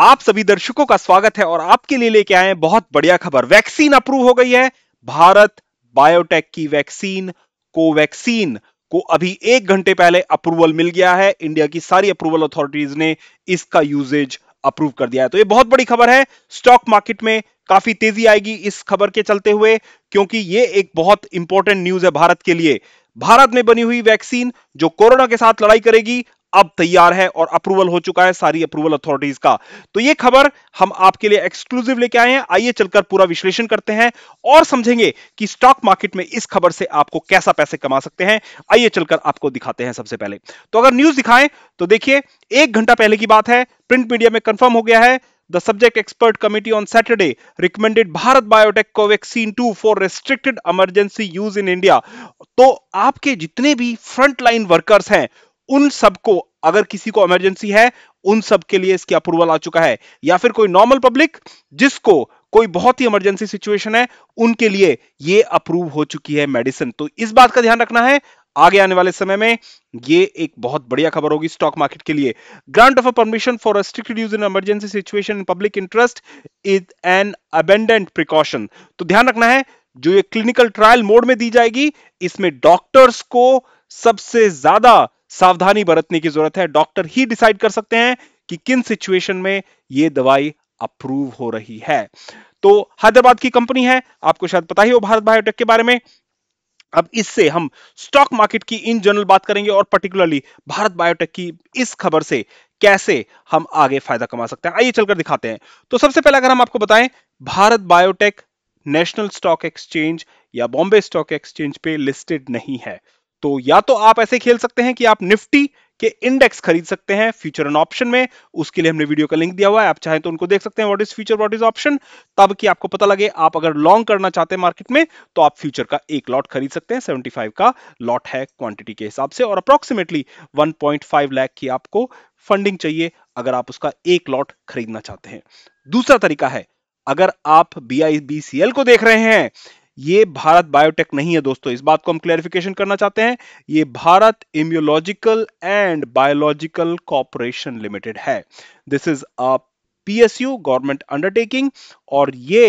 आप सभी दर्शकों का स्वागत है और आपके लिए लेके आए बहुत बढ़िया खबर वैक्सीन अप्रूव हो गई है भारत बायोटेक की वैक्सीन कोवैक्सीन को अभी एक घंटे पहले अप्रूवल मिल गया है इंडिया की सारी अप्रूवल अथॉरिटीज ने इसका यूजेज अप्रूव कर दिया है तो ये बहुत बड़ी खबर है स्टॉक मार्केट में काफी तेजी आएगी इस खबर के चलते हुए क्योंकि ये एक बहुत इंपॉर्टेंट न्यूज है भारत के लिए भारत में बनी हुई वैक्सीन जो कोरोना के साथ लड़ाई करेगी अब तैयार है और अप्रूवल हो चुका है सारी अप्रूवल अथॉरिटीज का तो ये खबर हम आपके लिए एक्सक्लूसिव लेके आए हैं आइए चलकर पूरा विश्लेषण करते हैं और समझेंगे कि स्टॉक मार्केट में इस खबर से आपको कैसा पैसे कमा सकते हैं आइए चलकर आपको दिखाते हैं सबसे पहले तो अगर न्यूज दिखाएं तो देखिए एक घंटा पहले की बात है प्रिंट मीडिया में कंफर्म हो गया है The subject expert committee on Saturday recommended Bharat Biotech Covaxin 2 for restricted emergency use in India. तो आपके जितने भी फ्रंटलाइन वर्कर्स हैं उन सबको अगर किसी को इमरजेंसी है उन सब के लिए इसकी अप्रूवल आ चुका है या फिर कोई नॉर्मल पब्लिक जिसको कोई बहुत ही इमरजेंसी सिचुएशन है उनके लिए ये अप्रूव हो चुकी है मेडिसिन तो इस बात का ध्यान रखना है आगे आने वाले समय में ये एक बहुत बढ़िया खबर होगी स्टॉक मार्केट के लिए grant of a permission for restricted use in emergency situation in public interest is an abundant precaution तो ध्यान रखना है जो ये क्लिनिकल ट्रायल मोड में दी जाएगी इसमें डॉक्टर्स को सबसे ज्यादा सावधानी बरतने की जरूरत है डॉक्टर ही डिसाइड कर सकते हैं कि किन सिचुएशन में ये दवाई अप्रूव हो रही है तो हैदराबाद की कंपनी है आपको शायद पता ही हो भारत बायोटेक के बारे में अब इससे हम स्टॉक मार्केट की इन जनरल बात करेंगे और पर्टिकुलरली भारत बायोटेक की इस खबर से कैसे हम आगे फायदा कमा सकते हैं आइए चलकर दिखाते हैं तो सबसे पहले अगर हम आपको बताएं Bharat Biotech national stock exchange या बॉम्बे स्टॉक एक्सचेंज पे लिस्टेड नहीं है तो या तो आप ऐसे खेल सकते हैं कि आप निफ्टी के इंडेक्स खरीद सकते हैं फ्यूचर एंड ऑप्शन में उसके लिए हमने वीडियो का लिंक दिया हुआ है आप चाहें तो उनको देख सकते हैं what is future what is option तब कि आपको पता लगे आप अगर लॉन्ग करना चाहते हैं मार्केट में तो आप फ्यूचर का एक लॉट खरीद सकते हैं 75 का लॉट है क्वांटिटी के हिसाब से और अप्रोक्सीमेटली वन लाख की आपको फंडिंग चाहिए अगर आप उसका एक लॉट खरीदना चाहते हैं दूसरा तरीका है अगर आप बी को देख रहे हैं ये भारत बायोटेक नहीं है दोस्तों इस बात को हम क्लैरिफिकेशन करना चाहते हैं ये Bharat immunological and biological corporation limited है this is a PSU government undertaking और ये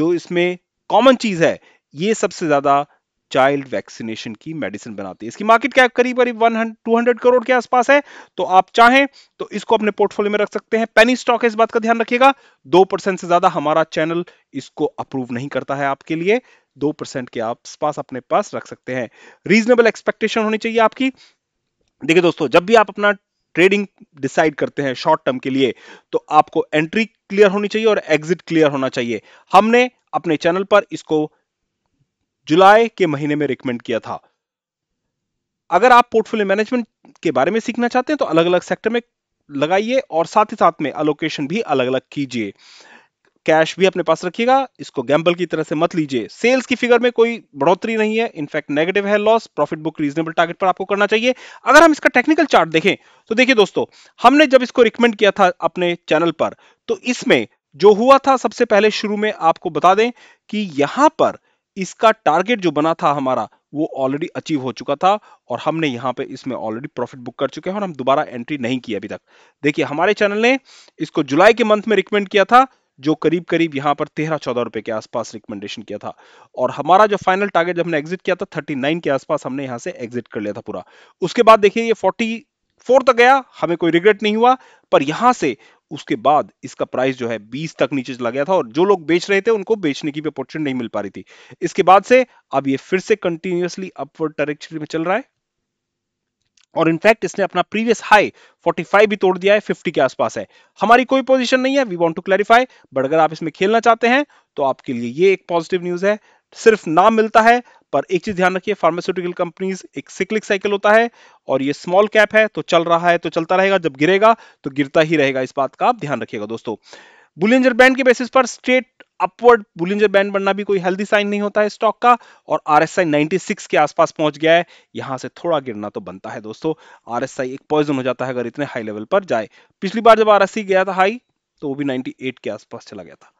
जो इसमें कॉमन चीज है ये सबसे ज्यादा चाइल्ड वैक्सीनेशन की मेडिसिन बनाती है इसकी मार्केट कैप करीब करीब वन टू हंड्रेड करोड़ के आसपास है तो आप चाहें तो इसको अपने पोर्टफोलियो में रख सकते हैं पेनी स्टॉक है इस बात का ध्यान रखिएगा दो परसेंट से ज्यादा हमारा चैनल इसको अप्रूव नहीं करता है आपके लिए दो परसेंट के आसपास अपने पास रख सकते हैं रीजनेबल एक्सपेक्टेशन होनी चाहिए आपकी देखिए दोस्तों जब भी आप अपना ट्रेडिंग डिसाइड करते हैं शॉर्ट टर्म के लिए तो आपको एंट्री क्लियर होनी चाहिए और एग्जिट क्लियर होना चाहिए हमने अपने चैनल पर इसको जुलाई के महीने में रिकमेंड किया था अगर आप पोर्टफोलियो मैनेजमेंट के बारे में सीखना चाहते हैं तो अलग अलग सेक्टर में लगाइए और साथ ही साथ में अलोकेशन भी अलग अलग कीजिए कैश भी अपने पास रखिएगा इसको गैम्बल की तरह से मत लीजिए सेल्स की फिगर में कोई बढ़ोतरी नहीं है इनफैक्ट नेगेटिव है loss profit book reasonable target पर आपको करना चाहिए अगर हम इसका टेक्निकल चार्ट देखें तो देखिए दोस्तों हमने जब इसको रिकमेंड किया था अपने चैनल पर तो इसमें जो हुआ था सबसे पहले शुरू में आपको बता दें कि यहां पर इसका टारगेट जो बना था हमारा वो ऑलरेडी अचीव हो चुका था और हमने यहाँ पे इसमें ऑलरेडी प्रॉफिट बुक कर चुके हैं और हम दोबारा एंट्री नहीं की अभी तक देखिए हमारे चैनल ने इसको जुलाई के मंथ में रिकमेंड किया था जो करीब करीब यहाँ पर तेरह चौदह रुपए के आसपास रिकमेंडेशन किया था और हमारा जो फाइनल टारगेट जब हमने एग्जिट किया था थर्टी के आसपास हमने यहाँ से एग्जिट कर लिया था पूरा उसके बाद देखिए ये फोर्टी फोर तक गया हमें कोई रिग्रेट नहीं हुआ पर यहां से उसके बाद इसका प्राइस जो है 20 तक नीचे चला गया था और जो लोग बेच रहे थे उनको बेचने की भी अपॉर्चुनिटी नहीं मिल पा रही थी इसके बाद से अब ये फिर से कंटिन्यूसली अपवर्ड डायरेक्शन में चल रहा है और इनफैक्ट इसने अपना प्रीवियस हाई 45 भी तोड़ दिया है 50 के आसपास है हमारी कोई पोजीशन नहीं है we want to clarify but अगर आप इसमें खेलना चाहते हैं तो आपके लिए ये एक पॉजिटिव न्यूज है सिर्फ नाम मिलता है पर एक चीज ध्यान रखिए फार्मास्यूटिकल कंपनीज एक सिक्लिक साइकिल होता है और ये स्मॉल कैप है तो चल रहा है तो चलता रहेगा जब गिरेगा तो गिरता ही रहेगा इस बात का आप ध्यान रखिएगा दोस्तों बुलेंजर बैंड के बेसिस पर स्ट्रेट अपवर्ड बुलेंजर बैंड बनना भी कोई हेल्दी साइन नहीं होता है स्टॉक का और आर एस के आसपास पहुंच गया है यहां से थोड़ा गिरना तो बनता है दोस्तों आर एक पॉइजन हो जाता है अगर इतने हाई लेवल पर जाए पिछली बार जब आर गया था हाई तो वो भी नाइनटी के आसपास चला गया था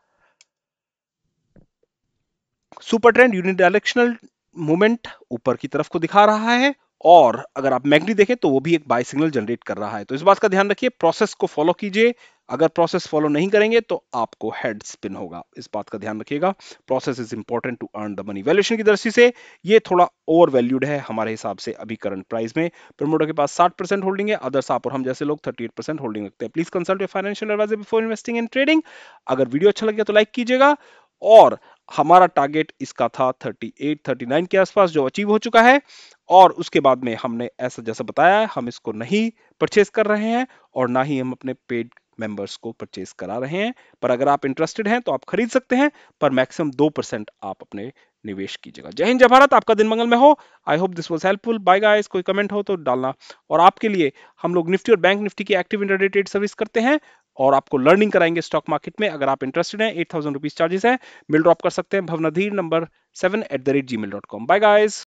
सुपर ट्रेंड यूनिडायरेक्शनल मोमेंट ऊपर की तरफ को दिखा रहा है और अगर आप मैग्नी देखें तो वो भी एक बाय सिग्नल जनरेट कर रहा है तो इस बात का ध्यान रखिए प्रोसेस को फॉलो कीजिए अगर प्रोसेस फॉलो नहीं करेंगे तो आपको हेड स्पिन होगा इस बात का ध्यान रखिएगा process is important to earn the money valuation की दृष्टि से ये थोड़ा ओवर वैल्यूड है हमारे हिसाब से अभी करंट प्राइस में प्रमोटर के पास 60 परसेंट होल्डिंग है अदर्स आप और हम जैसे लोग 38 परसेंट होल्डिंग रखते हैं please consult financial advisor before investing in trading अगर वीडियो अच्छा लगे तो लाइक कीजिएगा और हमारा टारगेट इसका था 38, 39 के आसपास जो अचीव हो चुका है और उसके बाद में हमने ऐसा जैसा बताया है हम इसको नहीं परचेस कर रहे हैं और ना ही हम अपने पेड मेंबर्स को परचेज करा रहे हैं पर अगर आप इंटरेस्टेड हैं तो आप खरीद सकते हैं पर मैक्सिमम दो परसेंट आप अपने निवेश कीजिएगा जय हिंद जय भारत आपका दिन मंगल में हो I hope this was helpful bye guys कोई कमेंट हो तो डालना और आपके लिए हम लोग निफ्टी और बैंक निफ्टी की एक्टिव इंटरडेटेड सर्विस करते हैं और आपको लर्निंग कराएंगे स्टॉक मार्केट में अगर आप इंटरेस्टेड हैं एट थाउजेंड रुपीज चार्जेस है मिल ड्रॉप कर सकते हैं भवनधीर number seven eight the rate Gmail dot com bye guys